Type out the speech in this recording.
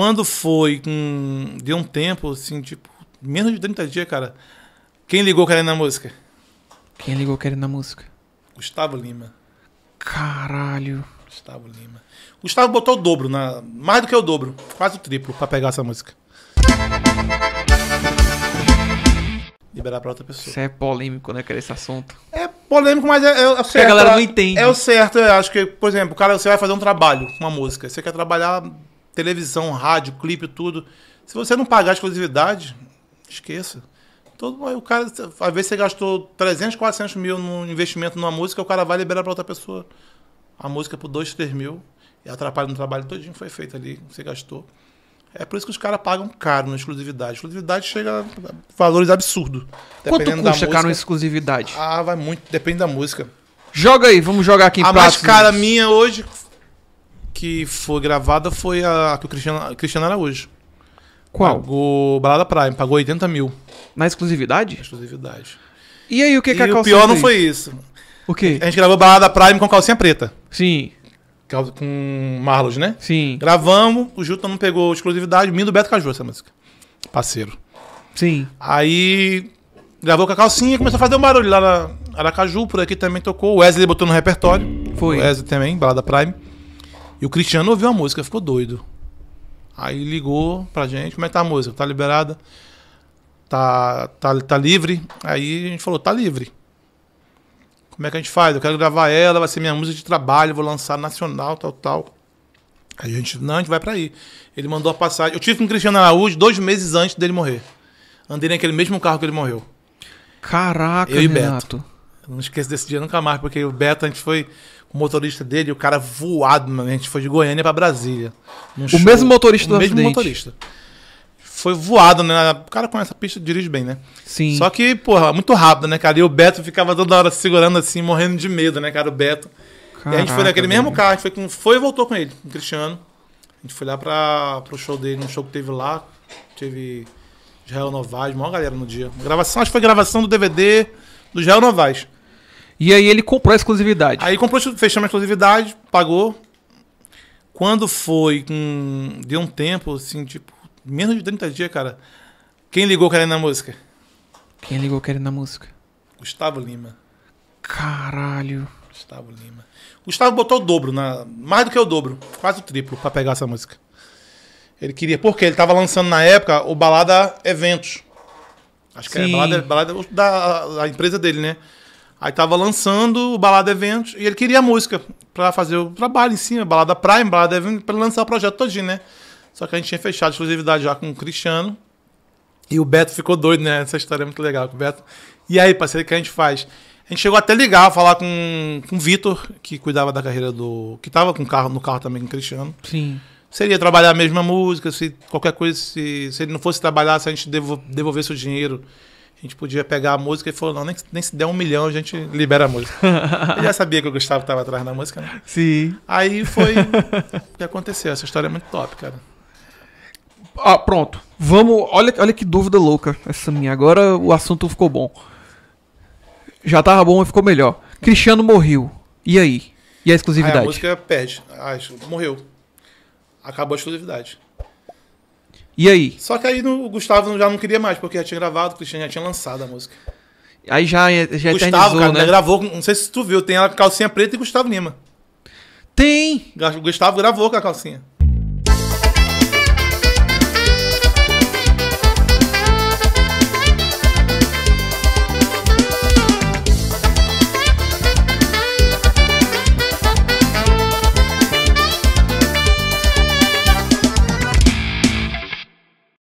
Quando foi, hum, deu um tempo, assim, tipo, menos de 30 dias, cara. Quem ligou querendo a música? Quem ligou querendo a música? Gustavo Lima. Caralho. Gustavo Lima. Gustavo botou o dobro, na, mais do que o dobro, quase o triplo, pra pegar essa música. Liberar pra outra pessoa. Isso é polêmico, né, cara, esse assunto. É polêmico, mas é, é, é o certo. a galera não entende. É o certo, eu acho que, por exemplo, cara, você vai fazer um trabalho, uma música, você quer trabalhar televisão, rádio, clipe, tudo. Se você não pagar a exclusividade, esqueça. Todo, o cara, às vezes você gastou 300, 400 mil no investimento numa música, o cara vai liberar para outra pessoa a música por 2, 3 mil e atrapalha no trabalho todinho que foi feito ali, você gastou. É por isso que os caras pagam caro na exclusividade. Exclusividade chega a valores absurdos. Quanto custa caro na exclusividade? Ah, vai muito, depende da música. Joga aí, vamos jogar aqui em A mais cara minha hoje que foi gravada foi a, a que o Cristiano, Cristiano Araújo. Qual? Pagou Balada Prime, pagou 80 mil. Na exclusividade? Na exclusividade. E aí, o que, que a calcinha. O pior fez? não foi isso. O quê? A gente gravou Balada Prime com calcinha preta. Sim. É com Marlos, né? Sim. Gravamos, o Juto não pegou exclusividade, mim do Beto Caju, essa música. Parceiro. Sim. Aí gravou com a calcinha e começou a fazer um barulho lá na Aracaju, por aqui também tocou. O Wesley botou no repertório. Foi. O Wesley também, Balada Prime. E o Cristiano ouviu a música, ficou doido. Aí ligou pra gente, como é que tá a música? Tá liberada? Tá, tá, tá livre? Aí a gente falou, tá livre. Como é que a gente faz? Eu quero gravar ela, vai ser minha música de trabalho, vou lançar nacional, tal, tal. Aí a gente, não, a gente vai pra aí. Ele mandou a passagem. Eu tive com o Cristiano Araújo dois meses antes dele morrer. Andei naquele mesmo carro que ele morreu. Caraca, eu e Renato. Beto não esqueço desse dia nunca mais, porque o Beto, a gente foi o motorista dele, o cara voado, mano. A gente foi de Goiânia para Brasília. O show. mesmo motorista o do mesmo acidente. motorista. Foi voado, né? O cara conhece a pista dirige bem, né? Sim. Só que, porra, muito rápido, né, cara? E o Beto ficava toda hora segurando assim, morrendo de medo, né, cara? O Beto. Caraca, e a gente foi naquele mesmo carro, a gente foi, com, foi e voltou com ele, com o Cristiano. A gente foi lá pra, pro show dele, um show que teve lá. Teve Israel Novaes, maior galera no dia. Gravação, acho que foi gravação do DVD do Israel Novaes. E aí ele comprou a exclusividade. Aí comprou, fechamos a exclusividade, pagou. Quando foi, hum, deu um tempo, assim, tipo, menos de 30 dias, cara. Quem ligou querendo a música? Quem ligou querendo a música? Gustavo Lima. Caralho. Gustavo Lima. Gustavo botou o dobro, na, mais do que o dobro, quase o triplo, pra pegar essa música. Ele queria, porque ele tava lançando na época o Balada Eventos. Acho que é Sim. era Balada, balada da, da empresa dele, né? Aí tava lançando o Balada Eventos e ele queria a música para fazer o trabalho em cima, Balada Prime, Balada Eventos, para lançar o projeto todinho, né? Só que a gente tinha fechado a exclusividade já com o Cristiano. E o Beto ficou doido, né? Essa história é muito legal com o Beto. E aí, parceiro, o que a gente faz? A gente chegou até a ligar, falar com, com o Vitor, que cuidava da carreira do. que tava com carro, no carro também com o Cristiano. Sim. Seria trabalhar a mesma música, se qualquer coisa, se, se ele não fosse trabalhar, se a gente devolvesse o dinheiro a gente podia pegar a música e falou, não, nem, nem, se der um milhão a gente libera a música. Ele já sabia que o Gustavo estava atrás da música, né? Sim. Aí foi o que aconteceu. Essa história é muito top, cara. Ah, pronto. Vamos. Olha, olha que dúvida louca essa minha. Agora o assunto ficou bom. Já tava bom, e ficou melhor. Cristiano morreu. E aí? E a exclusividade? Aí a música perde. Ah, morreu. Acabou a exclusividade. E aí? Só que aí no, o Gustavo já não queria mais, porque já tinha gravado, o Cristiano já tinha lançado a música. Aí já, já Gustavo, cara, né? gravou, não sei se tu viu, tem a calcinha preta e Gustavo Lima. Tem! Gustavo gravou com a calcinha.